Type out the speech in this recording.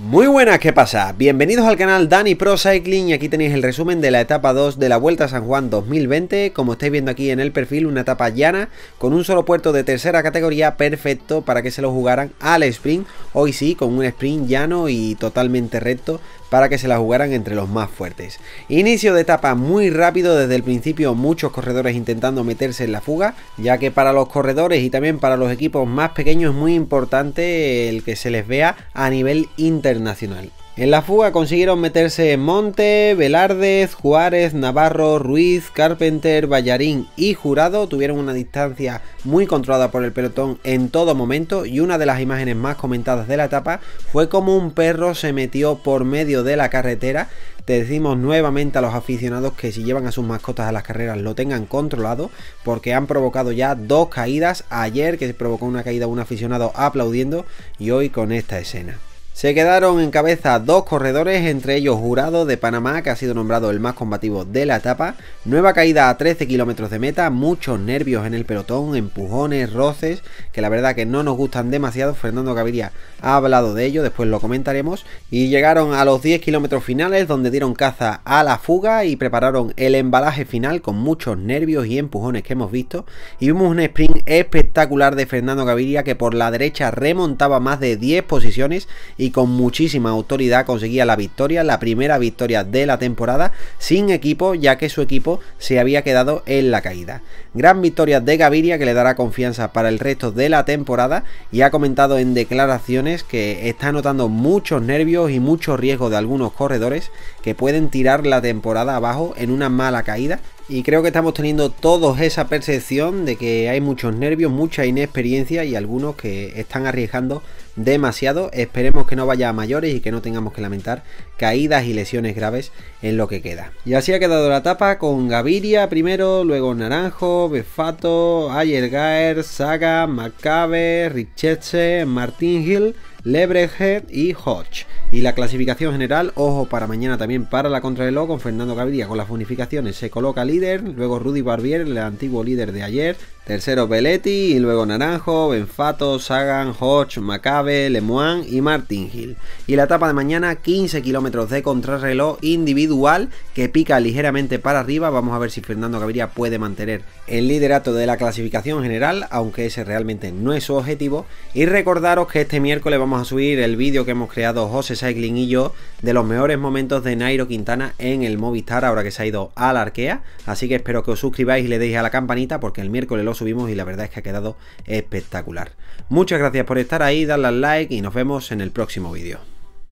Muy buenas, ¿qué pasa? Bienvenidos al canal Dani Pro Cycling y aquí tenéis el resumen de la etapa 2 de la Vuelta a San Juan 2020. Como estáis viendo aquí en el perfil, una etapa llana con un solo puerto de tercera categoría perfecto para que se lo jugaran al sprint. Hoy sí, con un sprint llano y totalmente recto para que se la jugaran entre los más fuertes. Inicio de etapa muy rápido, desde el principio muchos corredores intentando meterse en la fuga, ya que para los corredores y también para los equipos más pequeños es muy importante el que se les vea a nivel internacional en la fuga consiguieron meterse Monte, Velardez, Juárez, Navarro, Ruiz, Carpenter, Ballarín y Jurado. Tuvieron una distancia muy controlada por el pelotón en todo momento y una de las imágenes más comentadas de la etapa fue como un perro se metió por medio de la carretera. Te decimos nuevamente a los aficionados que si llevan a sus mascotas a las carreras lo tengan controlado porque han provocado ya dos caídas. Ayer que se provocó una caída un aficionado aplaudiendo y hoy con esta escena. Se quedaron en cabeza dos corredores, entre ellos Jurado de Panamá, que ha sido nombrado el más combativo de la etapa. Nueva caída a 13 kilómetros de meta, muchos nervios en el pelotón, empujones, roces, que la verdad que no nos gustan demasiado. Fernando Gaviria ha hablado de ello, después lo comentaremos. Y llegaron a los 10 kilómetros finales, donde dieron caza a la fuga y prepararon el embalaje final con muchos nervios y empujones que hemos visto. Y vimos un sprint espectacular de Fernando Gaviria, que por la derecha remontaba más de 10 posiciones y con muchísima autoridad conseguía la victoria, la primera victoria de la temporada, sin equipo, ya que su equipo se había quedado en la caída. Gran victoria de Gaviria que le dará confianza para el resto de la temporada y ha comentado en declaraciones que está notando muchos nervios y mucho riesgo de algunos corredores que pueden tirar la temporada abajo en una mala caída y creo que estamos teniendo todos esa percepción de que hay muchos nervios, mucha inexperiencia y algunos que están arriesgando demasiado. Esperemos que no vaya a mayores y que no tengamos que lamentar caídas y lesiones graves en lo que queda. Y así ha quedado la etapa con Gaviria primero, luego Naranjo, Befato, Ayergaer, Saga, Maccabe, Richetse, Martin Hill, y Hodge. Y la clasificación general, ojo para mañana también para la contrarreloj con Fernando Gaviria con las bonificaciones. Se coloca líder, luego Rudy Barbier, el antiguo líder de ayer, Tercero Belletti y luego Naranjo, Benfato, Sagan, Hodge, Macabe, Lemoine y Martin Hill. Y la etapa de mañana, 15 kilómetros de contrarreloj individual que pica ligeramente para arriba. Vamos a ver si Fernando Gaviria puede mantener el liderato de la clasificación general, aunque ese realmente no es su objetivo. Y recordaros que este miércoles vamos a subir el vídeo que hemos creado José Cycling y yo de los mejores momentos de Nairo Quintana en el Movistar, ahora que se ha ido a la arquea. Así que espero que os suscribáis y le deis a la campanita porque el miércoles los subimos y la verdad es que ha quedado espectacular. Muchas gracias por estar ahí, darle al like y nos vemos en el próximo vídeo.